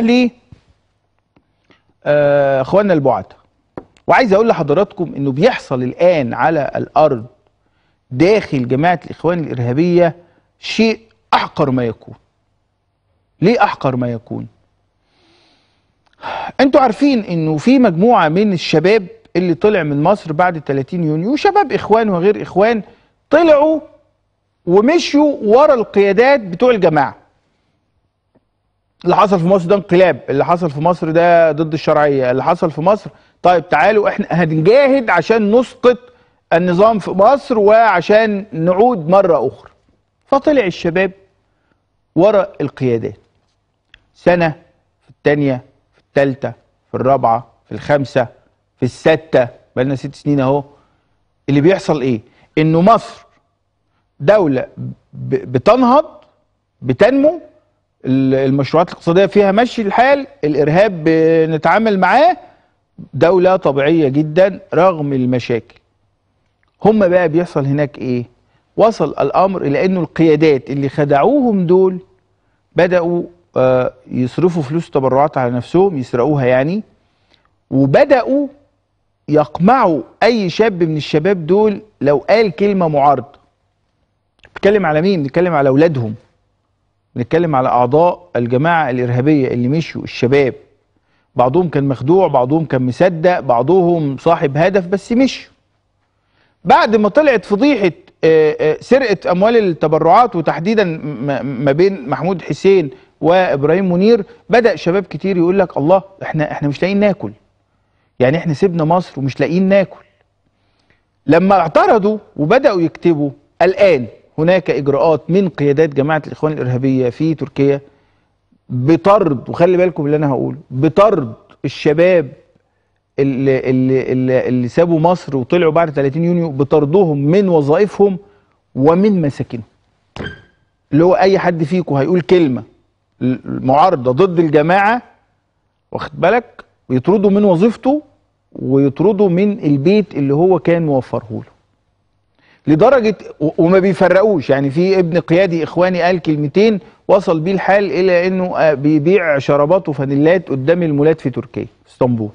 نروح ل آه، اخواننا البعاد وعايز اقول لحضراتكم انه بيحصل الان على الارض داخل جماعه الاخوان الارهابيه شيء احقر ما يكون ليه احقر ما يكون انتوا عارفين انه في مجموعه من الشباب اللي طلع من مصر بعد 30 يونيو شباب اخوان وغير اخوان طلعوا ومشوا ورا القيادات بتوع الجماعه اللي حصل في مصر ده انقلاب اللي حصل في مصر ده ضد الشرعيه اللي حصل في مصر طيب تعالوا احنا هنجاهد عشان نسقط النظام في مصر وعشان نعود مره اخرى فطلع الشباب ورا القيادات سنه في الثانيه في الثالثه في الرابعه في الخامسه في السته بقالنا ست سنين اهو اللي بيحصل ايه انه مصر دوله بتنهض بتنمو المشروعات الاقتصاديه فيها ماشي الحال الارهاب نتعامل معاه دوله طبيعيه جدا رغم المشاكل هم بقى بيحصل هناك ايه وصل الامر الى انه القيادات اللي خدعوهم دول بداوا آه، يصرفوا فلوس تبرعات على نفسهم يسرقوها يعني وبداوا يقمعوا اي شاب من الشباب دول لو قال كلمه معارضه بتكلم على مين بنتكلم على اولادهم بنتكلم على اعضاء الجماعه الارهابيه اللي مشوا الشباب بعضهم كان مخدوع بعضهم كان مصدق بعضهم صاحب هدف بس مشوا بعد ما طلعت فضيحه آه، آه، سرقه اموال التبرعات وتحديدا ما بين محمود حسين وابراهيم منير بدا شباب كتير يقول لك الله احنا احنا مش لاقيين ناكل يعني احنا سيبنا مصر ومش لاقيين ناكل لما اعترضوا وبداوا يكتبوا الان هناك إجراءات من قيادات جماعة الإخوان الإرهابية في تركيا بطرد وخلي بالكم اللي أنا هقوله بطرد الشباب اللي, اللي, اللي, اللي سابوا مصر وطلعوا بعد 30 يونيو بطردهم من وظائفهم ومن مساكنهم اللي هو أي حد فيكم هيقول كلمة معارضة ضد الجماعة واخد بالك ويطردوا من وظيفته ويطردوا من البيت اللي هو كان موفره له لدرجه وما بيفرقوش يعني في ابن قيادي اخواني قال كلمتين وصل بيه الحال الى انه آه، بيبيع شرابات وفانيلات قدام المولات في تركيا اسطنبول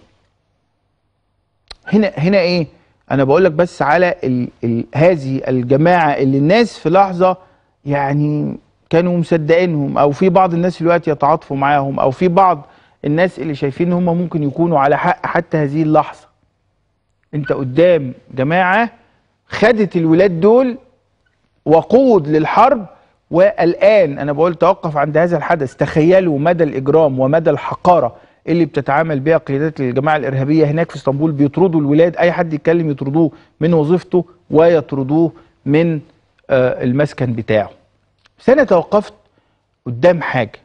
هنا هنا ايه انا بقول لك بس على ال ال هذه الجماعه اللي الناس في لحظه يعني كانوا مصدقينهم او في بعض الناس دلوقتي يتعاطفوا معاهم او في بعض الناس اللي شايفين هم ممكن يكونوا على حق حتى هذه اللحظه انت قدام جماعه خدت الولاد دول وقود للحرب والان انا بقول توقف عند هذا الحدث تخيلوا مدى الاجرام ومدى الحقاره اللي بتتعامل بها قيادات الجماعه الارهابيه هناك في اسطنبول بيطردوا الولاد اي حد يتكلم يطردوه من وظيفته ويطردوه من آه، المسكن بتاعه بس انا توقفت قدام حاجه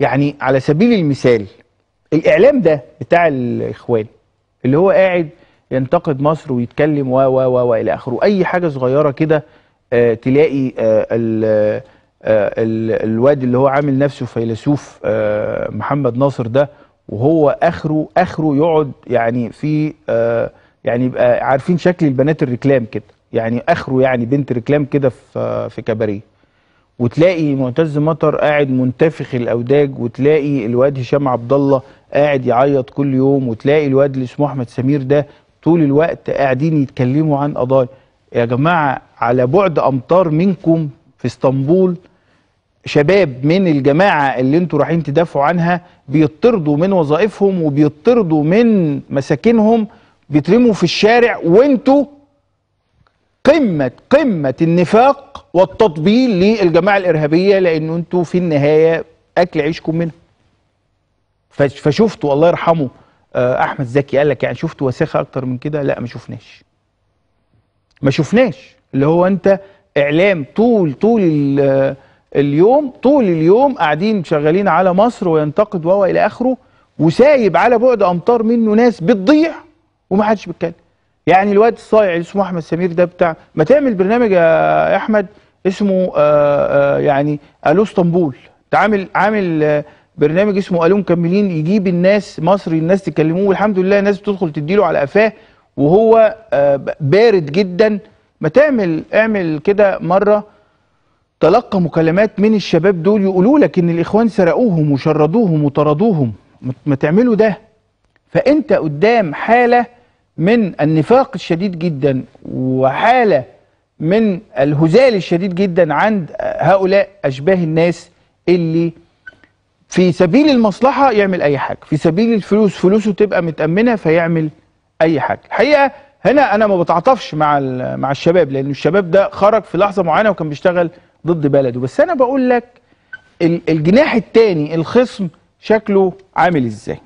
يعني على سبيل المثال الاعلام ده بتاع الاخوان اللي هو قاعد ينتقد مصر ويتكلم و و و والى اخره اي حاجه صغيره كده آه، تلاقي آه، آه، ال الواد اللي هو عامل نفسه فيلسوف محمد ناصر ده وهو اخره اخره يقعد يعني في يعني يبقى عارفين شكل البنات الركلام كده يعني اخره يعني بنت ركلام كده في في كباريه وتلاقي معتز مطر قاعد منتفخ الاوداج وتلاقي الواد هشام عبد الله قاعد يعيط كل يوم وتلاقي الواد اللي اسمه احمد سمير ده طول الوقت قاعدين يتكلموا عن قضايا يا جماعه على بعد امتار منكم في اسطنبول شباب من الجماعه اللي انتوا رايحين تدافعوا عنها بيطردوا من وظائفهم وبيطردوا من مساكنهم بيترموا في الشارع وانتوا قمه قمه النفاق والتطبيل للجماعه الارهابيه لان انتوا في النهايه اكل عيشكم منها فشفتوا الله يرحمه آه، احمد زكي قال لك يعني شفت وساخه اكتر من كده لا ما شفناش ما شفناش اللي هو انت اعلام طول طول آه، اليوم طول اليوم قاعدين شغالين على مصر وينتقد وهو الى اخره وسايب على بعد امتار منه ناس بتضيع ومحدش بيتكلم يعني الواد الصايع اللي اسمه احمد سمير ده بتاع ما تعمل برنامج يا احمد اسمه آآ آه، آآ يعني الو اسطنبول انت عامل عامل برنامج اسمه الو مكملين يجيب الناس مصري الناس تكلموه والحمد لله الناس بتدخل تديله على قفاه وهو آه، بارد جدا ما تعمل اعمل كده مره تلقى مكالمات من الشباب دول يقولوا لك ان الاخوان سرقوهم وشردوهم وطردوهم ما تعملوا ده فانت قدام حاله من النفاق الشديد جدا وحاله من الهزال الشديد جدا عند آه، هؤلاء اشباه الناس اللي في سبيل المصلحة يعمل أي حاجة في سبيل الفلوس فلوسه تبقى متأمنة فيعمل أي حاجة الحقيقة هنا أنا ما بتعاطفش مع مع الشباب لأن الشباب ده خرج في لحظة معينة وكان بيشتغل ضد بلده بس أنا بقول لك الجناح التاني الخصم شكله عامل إزاي